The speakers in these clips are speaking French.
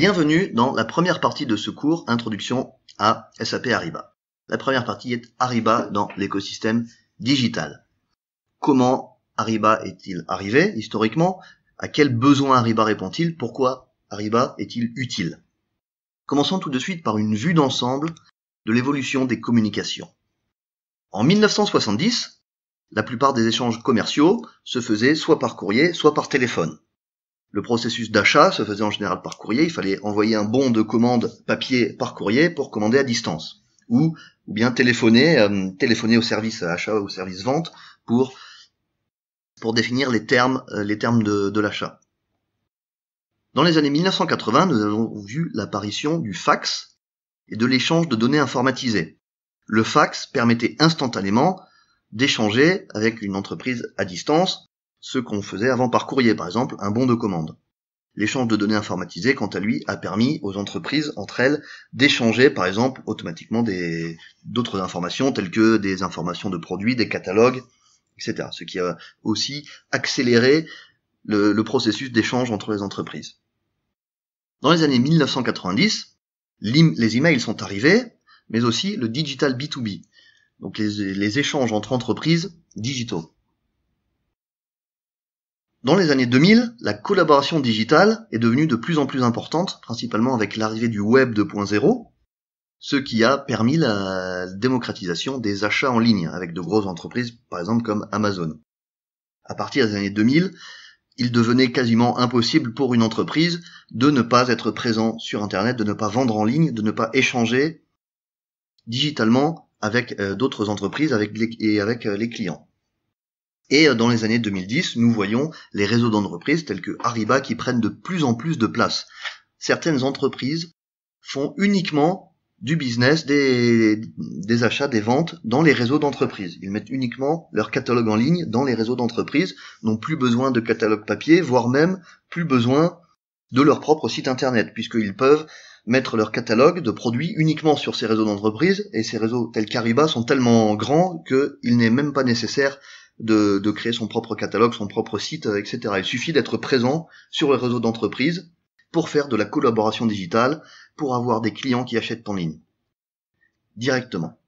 Bienvenue dans la première partie de ce cours, Introduction à SAP Ariba. La première partie est Ariba dans l'écosystème digital. Comment Ariba est-il arrivé historiquement À quels besoins Ariba répond-il Pourquoi Ariba est-il utile Commençons tout de suite par une vue d'ensemble de l'évolution des communications. En 1970, la plupart des échanges commerciaux se faisaient soit par courrier, soit par téléphone. Le processus d'achat se faisait en général par courrier. Il fallait envoyer un bon de commande papier par courrier pour commander à distance. Ou, bien téléphoner, euh, téléphoner au service achat ou au service vente pour, pour définir les termes, euh, les termes de, de l'achat. Dans les années 1980, nous avons vu l'apparition du fax et de l'échange de données informatisées. Le fax permettait instantanément d'échanger avec une entreprise à distance ce qu'on faisait avant par courrier, par exemple, un bon de commande. L'échange de données informatisées, quant à lui, a permis aux entreprises, entre elles, d'échanger, par exemple, automatiquement d'autres informations, telles que des informations de produits, des catalogues, etc. Ce qui a aussi accéléré le, processus d'échange entre les entreprises. Dans les années 1990, les emails sont arrivés, mais aussi le digital B2B, donc les échanges entre entreprises digitaux. Dans les années 2000, la collaboration digitale est devenue de plus en plus importante, principalement avec l'arrivée du Web 2.0, ce qui a permis la démocratisation des achats en ligne avec de grosses entreprises, par exemple comme Amazon. À partir des années 2000, il devenait quasiment impossible pour une entreprise de ne pas être présent sur Internet, de ne pas vendre en ligne, de ne pas échanger digitalement avec euh, d'autres entreprises et avec euh, les clients. Et euh, dans les années 2010, nous voyons les réseaux d'entreprises tels que Ariba qui prennent de plus en plus de place. Certaines entreprises font uniquement du business, des, achats, des ventes dans les réseaux d'entreprises. Ils mettent uniquement leur catalogue en ligne dans les réseaux d'entreprises, n'ont plus besoin de catalogue papier, voire même plus besoin de leur propre site internet, puisqu'ils peuvent mettre leur catalogue de produits uniquement sur ces réseaux d'entreprise, et ces réseaux tels qu'Ariba sont tellement grands qu'il n'est même pas nécessaire de, créer son propre catalogue, son propre site, euh, etc. Il suffit d'être présent sur les réseaux d'entreprise pour faire de la collaboration digitale, pour avoir des clients qui achètent en ligne. Directement.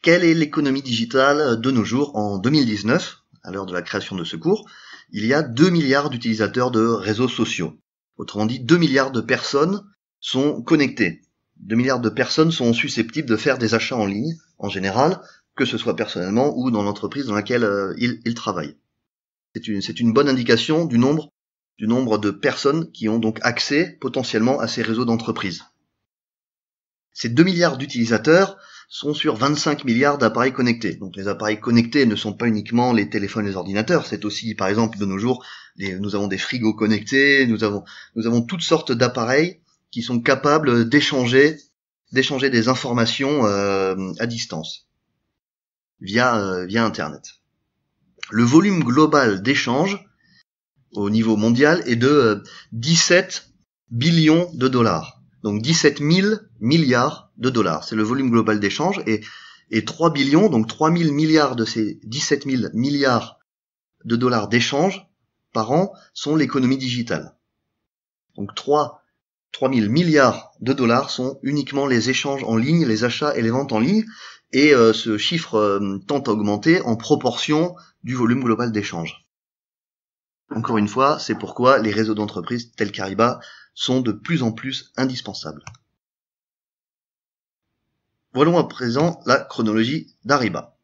Quelle est l'économie digitale de nos jours en 2019, à l'heure de la création de ce cours Il y a 2 milliards d'utilisateurs de réseaux sociaux. Autrement dit, 2 milliards de personnes sont connectées. 2 milliards de personnes sont susceptibles de faire des achats en ligne, en général, que ce soit personnellement ou dans l'entreprise dans laquelle euh, il, travaille. C'est une, bonne indication du nombre, du nombre de personnes qui ont donc accès potentiellement à ces réseaux d'entreprise. Ces 2 milliards d'utilisateurs sont sur 25 milliards d'appareils connectés. Donc les appareils connectés ne sont pas uniquement les téléphones et les ordinateurs, c'est aussi par exemple de nos jours, nous avons des frigos connectés, nous avons, nous avons toutes sortes d'appareils qui sont capables d'échanger d'échanger des informations euh, à distance via, euh, via Internet. Le volume global d'échanges au niveau mondial est de 17 euh, billions de dollars. Donc 17 000 milliards de dollars. C'est le volume global d'échanges. et, et 3 billions, donc 3 000 milliards de ces 17 000 milliards de dollars d'échanges par an sont l'économie digitale. Donc 3, 3 000 milliards de dollars sont uniquement les échanges en ligne, les achats et les ventes en ligne et euh, ce chiffre euh, tend à augmenter en proportion du volume global d'échanges. Encore une fois, c'est pourquoi les réseaux d'entreprises tels qu'Ariba sont de plus en plus indispensables. Voyons à présent la chronologie d'Ariba.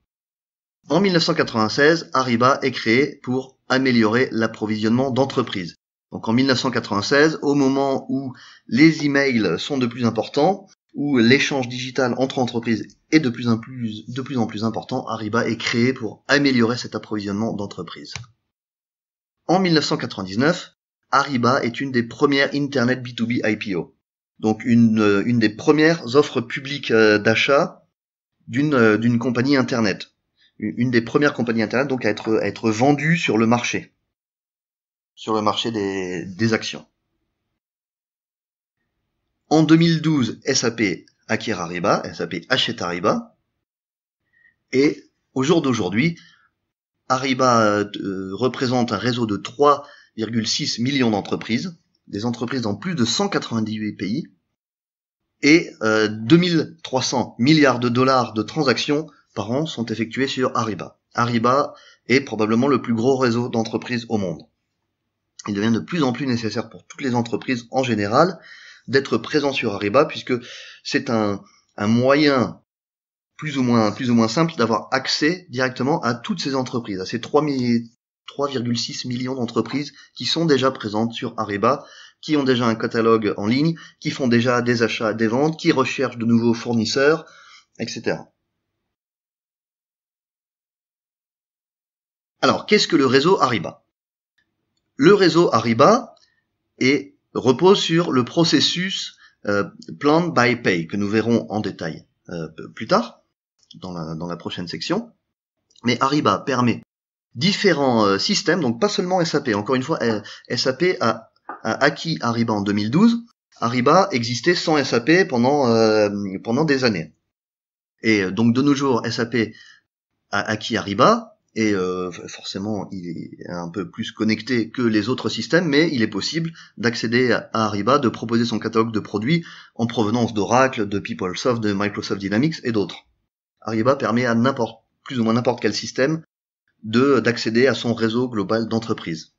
En 1996, Ariba est créé pour améliorer l'approvisionnement d'entreprises. Donc en 1996, au moment où les emails sont de plus importants, où l'échange digital entre entreprises est de plus en plus, de plus, en plus important, Ariba est créé pour améliorer cet approvisionnement d'entreprises. En 1999, Ariba est une des premières Internet B2B IPO, donc euh, une, des premières offres publiques euh, d'achat euh, d'une compagnie Internet, une des premières compagnies Internet donc à être, à être vendue sur le marché, sur le marché des actions. En 2012, SAP acquiert Ariba, SAP achète Ariba. Et au jour d'aujourd'hui, Ariba euh, représente un réseau de 3,6 millions d'entreprises, des entreprises dans plus de 198 pays, et euh, 2300 milliards de dollars de transactions par an sont effectuées sur Ariba. Ariba est probablement le plus gros réseau d'entreprises au monde. Il devient de plus en plus nécessaire pour toutes les entreprises en général, d'être présent sur Ariba puisque c'est un, un moyen plus ou moins plus ou moins simple d'avoir accès directement à toutes ces entreprises, à ces 3,6 millions d'entreprises qui sont déjà présentes sur Ariba, qui ont déjà un catalogue en ligne, qui font déjà des achats, des ventes, qui recherchent de nouveaux fournisseurs, etc. Alors, qu'est-ce que le réseau Ariba Le réseau Ariba est repose sur le processus euh, Plan by Pay, que nous verrons en détail euh, plus tard, dans la, prochaine section. Mais Ariba permet différents euh, systèmes, donc pas seulement SAP. Encore une fois, SAP a, acquis Ariba en 2012. Ariba existait sans SAP pendant, pendant des années. Et donc de nos jours, SAP a acquis Ariba, et euh, forcément il est un peu plus connecté que les autres systèmes, mais il est possible d'accéder à Ariba, de proposer son catalogue de produits en provenance d'Oracle, de PeopleSoft, de Microsoft Dynamics et d'autres. Ariba permet à n'importe plus ou moins n'importe quel système de d'accéder à son réseau global d'entreprise.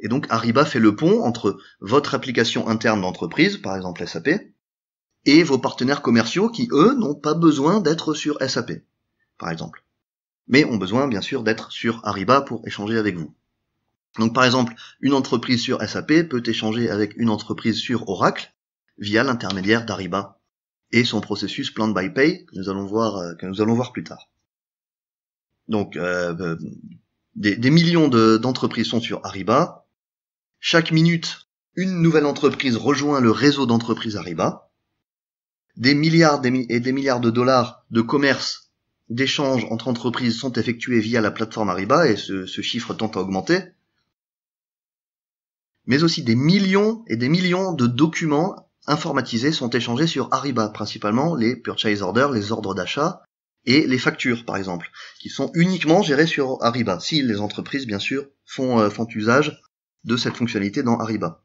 Et donc Ariba fait le pont entre votre application interne d'entreprise, par exemple SAP, et vos partenaires commerciaux qui, eux, n'ont pas besoin d'être sur SAP, par exemple mais ont besoin bien sûr d'être sur Ariba pour échanger avec vous. Donc par exemple, une entreprise sur SAP peut échanger avec une entreprise sur Oracle via l'intermédiaire d'Ariba et son processus Plan by Pay que nous allons voir, euh, que nous allons voir plus tard. Donc euh, euh, des, millions d'entreprises sont sur Ariba. Chaque minute, une nouvelle entreprise rejoint le réseau d'entreprises Ariba. Des milliards et des milliards de dollars de commerce d'échanges entre entreprises sont effectués via la plateforme Ariba et ce, chiffre tend à augmenter, mais aussi des millions et des millions de documents informatisés sont échangés sur Ariba, principalement les purchase orders, les ordres d'achat et les factures, par exemple, qui sont uniquement gérés sur Ariba, si les entreprises, bien sûr, font, euh, font usage de cette fonctionnalité dans Ariba.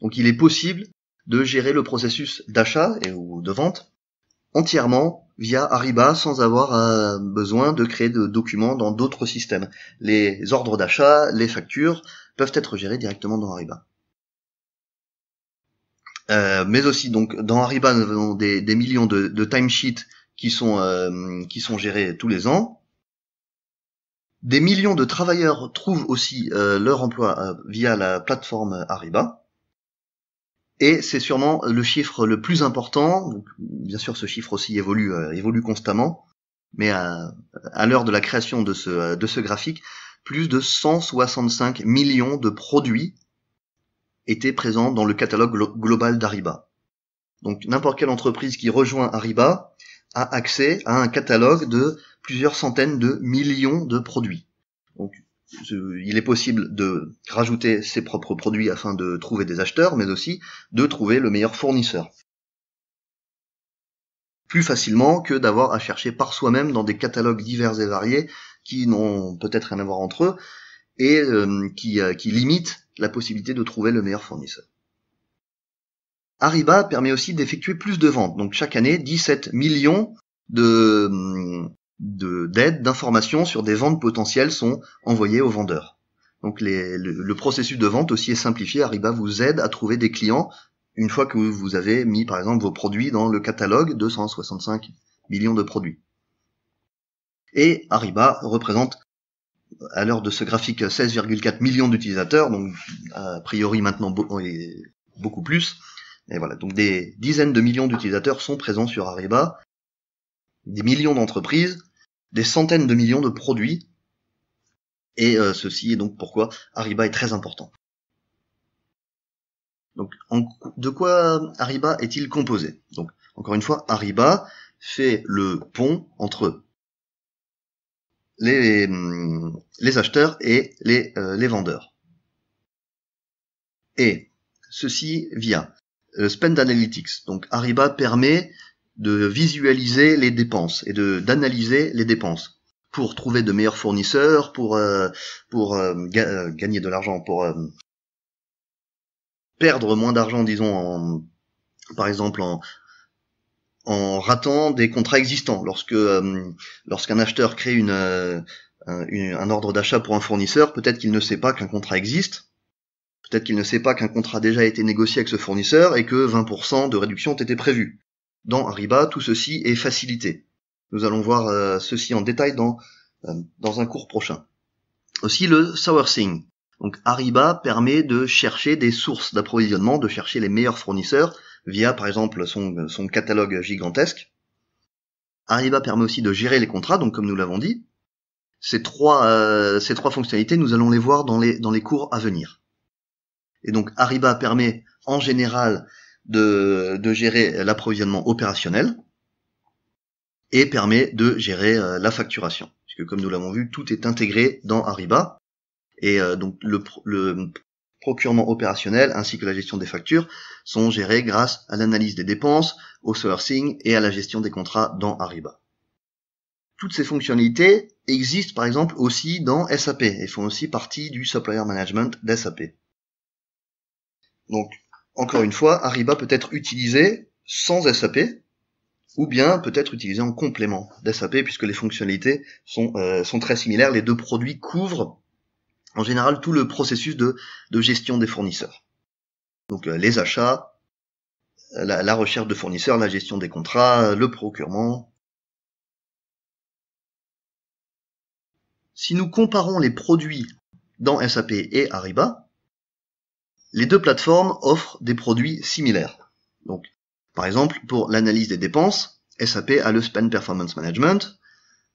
Donc il est possible de gérer le processus d'achat et ou de vente entièrement via Ariba sans avoir euh, besoin de créer de documents dans d'autres systèmes. Les ordres d'achat, les factures peuvent être gérés directement dans Ariba. Euh, mais aussi donc dans Ariba nous avons des, millions de, de timesheets qui sont euh, qui sont gérés tous les ans. Des millions de travailleurs trouvent aussi leur emploi via la plateforme Ariba. Et c'est sûrement le chiffre le plus important. Bien sûr, ce chiffre aussi évolue, euh, évolue constamment. Mais euh, à, l'heure de la création de ce, de ce graphique, plus de 165 millions de produits étaient présents dans le catalogue global d'Ariba. Donc n'importe quelle entreprise qui rejoint Ariba a accès à un catalogue de plusieurs centaines de millions de produits. Donc il est possible de rajouter ses propres produits afin de trouver des acheteurs, mais aussi de trouver le meilleur fournisseur. Plus facilement que d'avoir à chercher par soi-même dans des catalogues divers et variés qui n'ont peut-être rien à voir entre eux et euh, euh, qui, limitent la possibilité de trouver le meilleur fournisseur. Ariba permet aussi d'effectuer plus de ventes. Donc chaque année, 17 millions de, hum, d'aide, d'informations sur des ventes potentielles sont envoyées aux vendeurs. Donc les, le, processus de vente aussi est simplifié. Ariba vous aide à trouver des clients une fois que vous avez mis par exemple vos produits dans le catalogue 265 millions de produits. Et Ariba représente à l'heure de ce graphique 16,4 millions d'utilisateurs, donc a priori maintenant beaucoup plus. Et voilà, donc des dizaines de millions d'utilisateurs sont présents sur Ariba, des millions d'entreprises, des centaines de millions de produits. Et euh, ceci est donc pourquoi Ariba est très important. Donc, de quoi Ariba est-il composé Donc, encore une fois, Ariba fait le pont entre les, acheteurs et euh, les, vendeurs. Et ceci via euh, Spend Analytics. Donc, Ariba permet de visualiser les dépenses et de d'analyser les dépenses pour trouver de meilleurs fournisseurs, pour euh, pour euh, euh, gagner de l'argent, pour perdre moins d'argent, disons, en, par exemple en en ratant des contrats existants. Lorsque lorsqu'un acheteur crée une, un ordre d'achat pour un fournisseur, peut-être qu'il ne sait pas qu'un contrat existe. Peut-être qu'il ne sait pas qu'un contrat a déjà été négocié avec ce fournisseur et que 20% de réduction ont été prévus. Dans Ariba, tout ceci est facilité. Nous allons voir euh, ceci en détail dans, euh, dans un cours prochain. Aussi le sourcing. Donc Ariba permet de chercher des sources d'approvisionnement, de chercher les meilleurs fournisseurs via par exemple son, son catalogue gigantesque. Ariba permet aussi de gérer les contrats, donc comme nous l'avons dit. Ces trois, euh, ces trois fonctionnalités, nous allons les voir dans les, dans les cours à venir. Et donc Ariba permet en général de, gérer l'approvisionnement opérationnel et permet de gérer euh, la facturation. Puisque comme nous l'avons vu, tout est intégré dans Ariba. Et euh, donc le, le, procurement opérationnel ainsi que la gestion des factures sont gérés grâce à l'analyse des dépenses, au sourcing et à la gestion des contrats dans Ariba. Toutes ces fonctionnalités existent par exemple aussi dans SAP et font aussi partie du supplier management d'SAP. Donc encore une fois, Ariba peut être utilisé sans SAP, ou bien peut-être utilisé en complément d'SAP, puisque les fonctionnalités euh, sont, très similaires. Les deux produits couvrent en général tout le processus de, gestion des fournisseurs. Donc euh, les achats, euh, la, la, recherche de fournisseurs, la gestion des contrats, le procurement. Si nous comparons les produits dans SAP et Ariba, les deux plateformes offrent des produits similaires. Donc, par exemple, pour l'analyse des dépenses, SAP a le Spend Performance Management,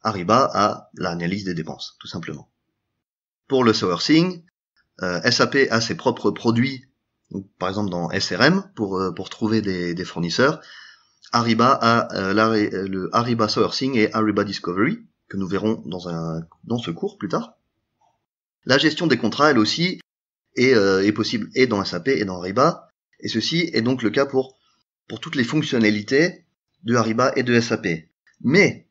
Ariba a l'analyse des dépenses, tout simplement. Pour le sourcing, euh, SAP a ses propres produits, par exemple dans SRM, pour, euh, pour trouver des, fournisseurs. Ariba a euh, le Ariba Sourcing et Ariba Discovery, que nous verrons dans, un, dans ce cours plus tard. La gestion des contrats, elle aussi, euh, est, possible et dans SAP et dans Ariba. Et ceci est donc le cas pour, pour toutes les fonctionnalités de Ariba et de SAP. Mais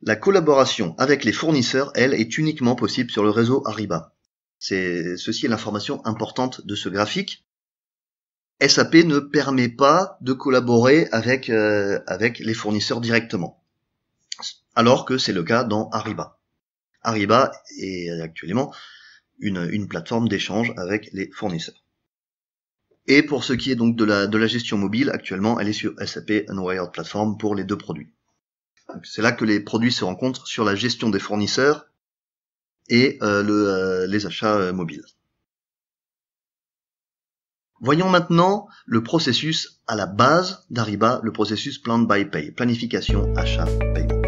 la collaboration avec les fournisseurs, elle, est uniquement possible sur le réseau Ariba. C'est, ceci est l'information importante de ce graphique. SAP ne permet pas de collaborer avec, euh, avec les fournisseurs directement. Alors que c'est le cas dans Ariba. Ariba est euh, actuellement une, plateforme d'échange avec les fournisseurs. Et pour ce qui est donc de la, de la gestion mobile, actuellement, elle est sur SAP Unwired Platform pour les deux produits. C'est là que les produits se rencontrent sur la gestion des fournisseurs et euh, le, euh, les achats euh, mobiles. Voyons maintenant le processus à la base d'Ariba, le processus Plan by Pay, planification, achat, paiement.